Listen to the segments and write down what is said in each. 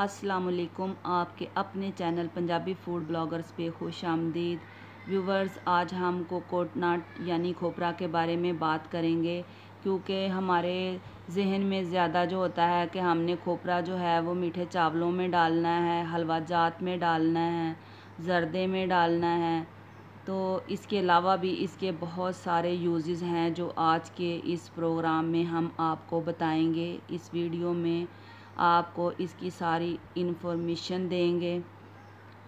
वालेकुम आपके अपने चैनल पंजाबी फूड ब्लॉगर्स पे खुश आमदीद व्यूवर्स आज हम कोकोटनाट यानी खोपरा के बारे में बात करेंगे क्योंकि हमारे जहन में ज़्यादा जो होता है कि हमने खोपरा जो है वो मीठे चावलों में डालना है हलवा जात में डालना है जर्दे में डालना है तो इसके अलावा भी इसके बहुत सारे यूजेस हैं जो आज के इस प्रोग्राम में हम आपको बताएंगे इस वीडियो में आपको इसकी सारी इन्फॉर्मेशन देंगे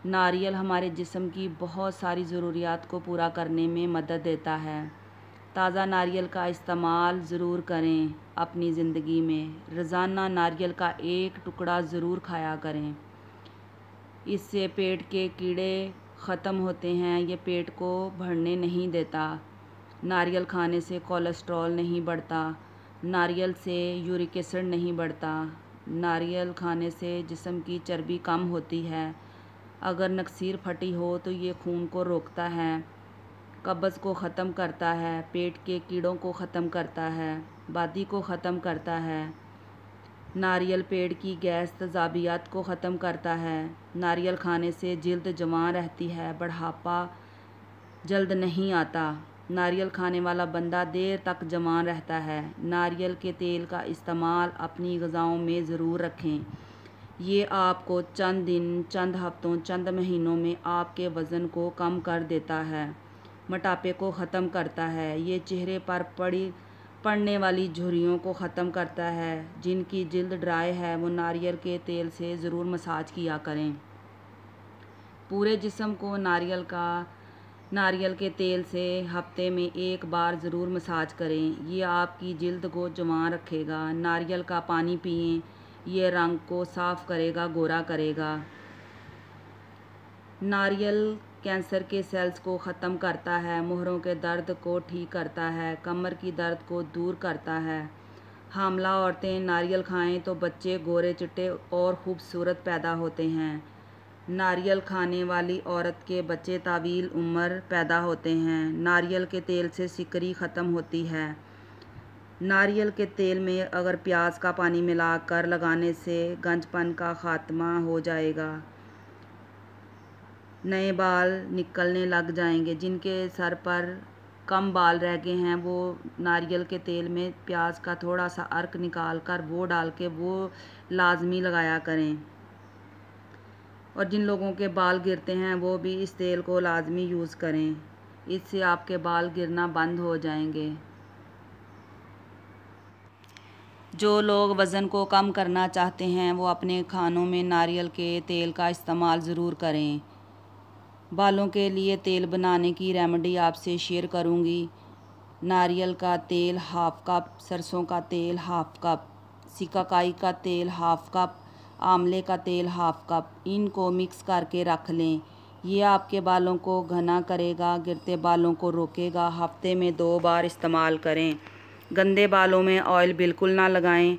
नारियल हमारे जिसम की बहुत सारी ज़रूरियात को पूरा करने में मदद देता है ताज़ा नारियल का इस्तेमाल ज़रूर करें अपनी ज़िंदगी में रोज़ाना नारियल का एक टुकड़ा ज़रूर खाया करें इससे पेट के कीड़े ख़त्म होते हैं ये पेट को भरने नहीं देता नारियल खाने से कोलेस्ट्रॉल नहीं बढ़ता नारियल से यूरिक एसिड नहीं बढ़ता नारियल खाने से जिसम की चर्बी कम होती है अगर नक्सीर फटी हो तो ये खून को रोकता है कब्ज़ को ख़त्म करता है पेट के कीड़ों को ख़त्म करता है बादी को ख़त्म करता है नारियल पेड़ की गैस तजाबियात को ख़त्म करता है नारियल खाने से जल्द जवान रहती है बढ़ापा जल्द नहीं आता नारियल खाने वाला बंदा देर तक जवान रहता है नारियल के तेल का इस्तेमाल अपनी गज़ाओं में ज़रूर रखें ये आपको चंद दिन चंद हफ्तों चंद महीनों में आपके वज़न को कम कर देता है मोटापे को ख़त्म करता है ये चेहरे पर पड़ी पड़ने वाली झुरियों को ख़त्म करता है जिनकी जल्द ड्राई है वो नारियल के तेल से ज़रूर मसाज किया करें पूरे जिसम को नारियल का नारियल के तेल से हफ्ते में एक बार ज़रूर मसाज करें ये आपकी जल्द को जमा रखेगा नारियल का पानी पिए ये रंग को साफ करेगा गोरा करेगा नारियल कैंसर के सेल्स को ख़त्म करता है मोहरों के दर्द को ठीक करता है कमर की दर्द को दूर करता है हामला औरतें नारियल खाएं तो बच्चे गोरे चिट्टे और खूबसूरत पैदा होते हैं नारियल खाने वाली औरत के बच्चे तावील उम्र पैदा होते हैं नारियल के तेल से सिकरी ख़त्म होती है नारियल के तेल में अगर प्याज का पानी मिलाकर लगाने से गंजपन का ख़ात्मा हो जाएगा नए बाल निकलने लग जाएंगे जिनके सर पर कम बाल रह गए हैं वो नारियल के तेल में प्याज का थोड़ा सा अर्क निकाल कर वो डाल के वो लाजमी लगाया करें और जिन लोगों के बाल गिरते हैं वो भी इस तेल को लाजमी यूज़ करें इससे आपके बाल गिरना बंद हो जाएंगे जो लोग वज़न को कम करना चाहते हैं वो अपने खानों में नारियल के तेल का इस्तेमाल ज़रूर करें बालों के लिए तेल बनाने की रेमेडी आपसे शेयर करूंगी नारियल का तेल हाफ़ कप सरसों का तेल हाफ़ कप सिकाकाई का तेल हाफ़ कप आमले का तेल हाफ कप इनको मिक्स करके रख लें ये आपके बालों को घना करेगा गिरते बालों को रोकेगा हफ्ते में दो बार इस्तेमाल करें गंदे बालों में ऑयल बिल्कुल ना लगाएं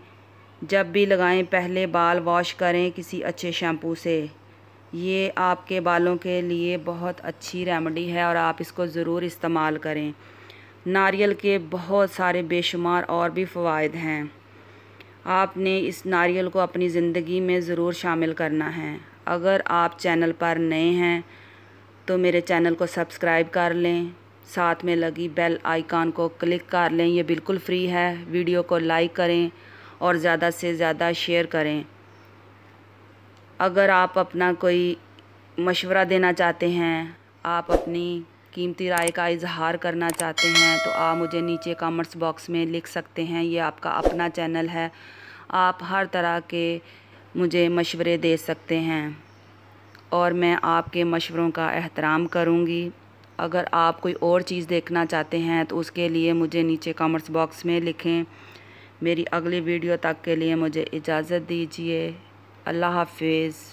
जब भी लगाएं पहले बाल वॉश करें किसी अच्छे शैम्पू से ये आपके बालों के लिए बहुत अच्छी रेमेडी है और आप इसको ज़रूर इस्तेमाल करें नारियल के बहुत सारे बेशुमार और भी फ़वाद हैं आपने इस नारियल को अपनी ज़िंदगी में ज़रूर शामिल करना है अगर आप चैनल पर नए हैं तो मेरे चैनल को सब्सक्राइब कर लें साथ में लगी बेल आइकॉन को क्लिक कर लें ये बिल्कुल फ्री है वीडियो को लाइक करें और ज़्यादा से ज़्यादा शेयर करें अगर आप अपना कोई मशवरा देना चाहते हैं आप अपनी कीमती राय का इजहार करना चाहते हैं तो आप मुझे नीचे कमेंट्स बॉक्स में लिख सकते हैं ये आपका अपना चैनल है आप हर तरह के मुझे मशवरे दे सकते हैं और मैं आपके मशवरों का एहतराम करूँगी अगर आप कोई और चीज़ देखना चाहते हैं तो उसके लिए मुझे नीचे कमेंट्स बॉक्स में लिखें मेरी अगली वीडियो तक के लिए मुझे इजाज़त दीजिए अल्लाह हाफिज़